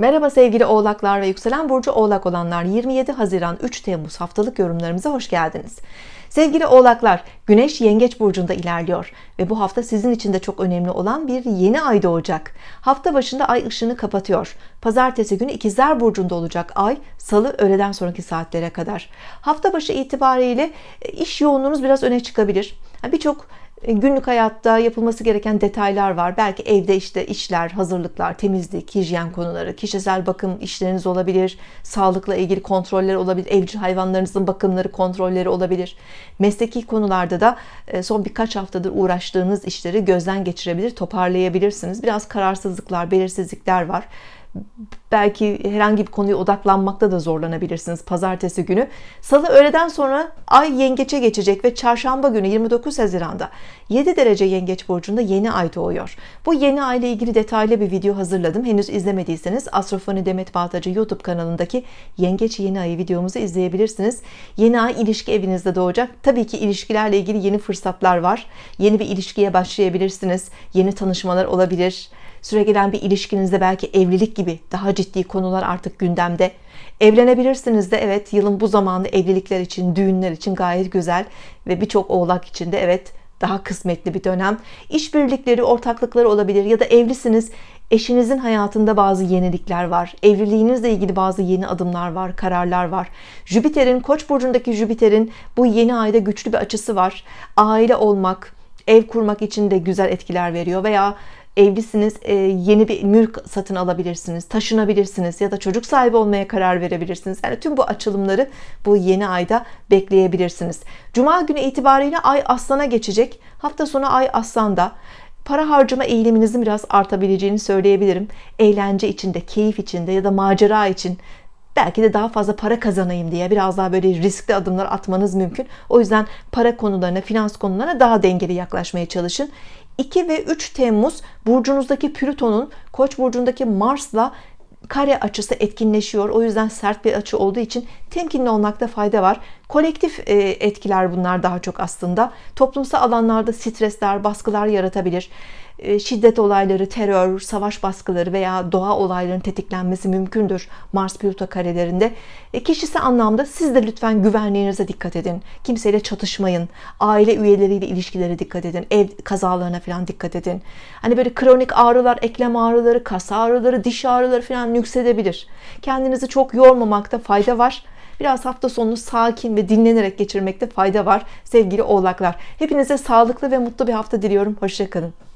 Merhaba sevgili oğlaklar ve yükselen burcu oğlak olanlar 27 Haziran 3 Temmuz haftalık yorumlarımıza hoş geldiniz. Sevgili oğlaklar güneş yengeç burcunda ilerliyor ve bu hafta sizin için de çok önemli olan bir yeni ay doğacak. Hafta başında ay ışını kapatıyor. Pazartesi günü İkizler burcunda olacak ay salı öğleden sonraki saatlere kadar. Hafta başı itibariyle e, iş yoğunluğunuz biraz öne çıkabilir Birçok e, günlük hayatta yapılması gereken detaylar var. Belki evde işte işler, hazırlıklar, temizlik, hijyen konuları, kişisel bakım işleriniz olabilir, sağlıkla ilgili kontroller olabilir, evcil hayvanlarınızın bakımları, kontrolleri olabilir. Mesleki konularda da e, son birkaç haftadır uğraştığınız işleri gözden geçirebilir, toparlayabilirsiniz. Biraz kararsızlıklar, belirsizlikler var belki herhangi bir konuya odaklanmakta da zorlanabilirsiniz pazartesi günü. Salı öğleden sonra Ay yengeçe geçecek ve çarşamba günü 29 Haziran'da 7 derece yengeç burcunda yeni ay doğuyor. Bu yeni ay ile ilgili detaylı bir video hazırladım. Henüz izlemediyseniz Astrofoni Demet Bağtacı YouTube kanalındaki Yengeç Yeni Ayı videomuzu izleyebilirsiniz. Yeni ay ilişki evinizde doğacak. Tabii ki ilişkilerle ilgili yeni fırsatlar var. Yeni bir ilişkiye başlayabilirsiniz. Yeni tanışmalar olabilir. Süregelen bir ilişkinizde belki evlilik gibi daha ciddi konular artık gündemde Evlenebilirsiniz de evet yılın bu zamanı evlilikler için, düğünler için gayet güzel ve birçok oğlak için de evet daha kısmetli bir dönem. İşbirlikleri, ortaklıkları olabilir ya da evlisiniz. Eşinizin hayatında bazı yenilikler var. Evliliğinizle ilgili bazı yeni adımlar var, kararlar var. Jüpiter'in, Koç burcundaki Jüpiter'in bu yeni ayda güçlü bir açısı var. Aile olmak, ev kurmak için de güzel etkiler veriyor veya evlisiniz e, yeni bir mülk satın alabilirsiniz, taşınabilirsiniz ya da çocuk sahibi olmaya karar verebilirsiniz. Yani tüm bu açılımları bu yeni ayda bekleyebilirsiniz. Cuma günü itibariyle ay aslana geçecek. Hafta sonu ay aslanda para harcama eğiliminizin biraz artabileceğini söyleyebilirim. Eğlence içinde, keyif içinde ya da macera için belki de daha fazla para kazanayım diye biraz daha böyle riskli adımlar atmanız mümkün. O yüzden para konularına, finans konularına daha dengeli yaklaşmaya çalışın. 2 ve 3 Temmuz burcunuzdaki Plüton'un Koç burcundaki Mars'la kare açısı etkinleşiyor. O yüzden sert bir açı olduğu için temkinli olmakta fayda var. Kolektif e, etkiler bunlar daha çok aslında. Toplumsal alanlarda stresler, baskılar yaratabilir. E, şiddet olayları, terör, savaş baskıları veya doğa olaylarının tetiklenmesi mümkündür Mars Plüto karelerinde. E, kişisi anlamda siz de lütfen güvenliğinize dikkat edin. Kimseyle çatışmayın. Aile üyeleriyle ilişkilere dikkat edin. Ev kazalarına falan dikkat edin. Hani böyle kronik ağrılar, eklem ağrıları, kas ağrıları, diş ağrıları falan yükselebilir. Kendinizi çok yormamakta fayda var. Biraz hafta sonunu sakin ve dinlenerek geçirmekte fayda var sevgili oğlaklar. Hepinize sağlıklı ve mutlu bir hafta diliyorum. Hoşçakalın.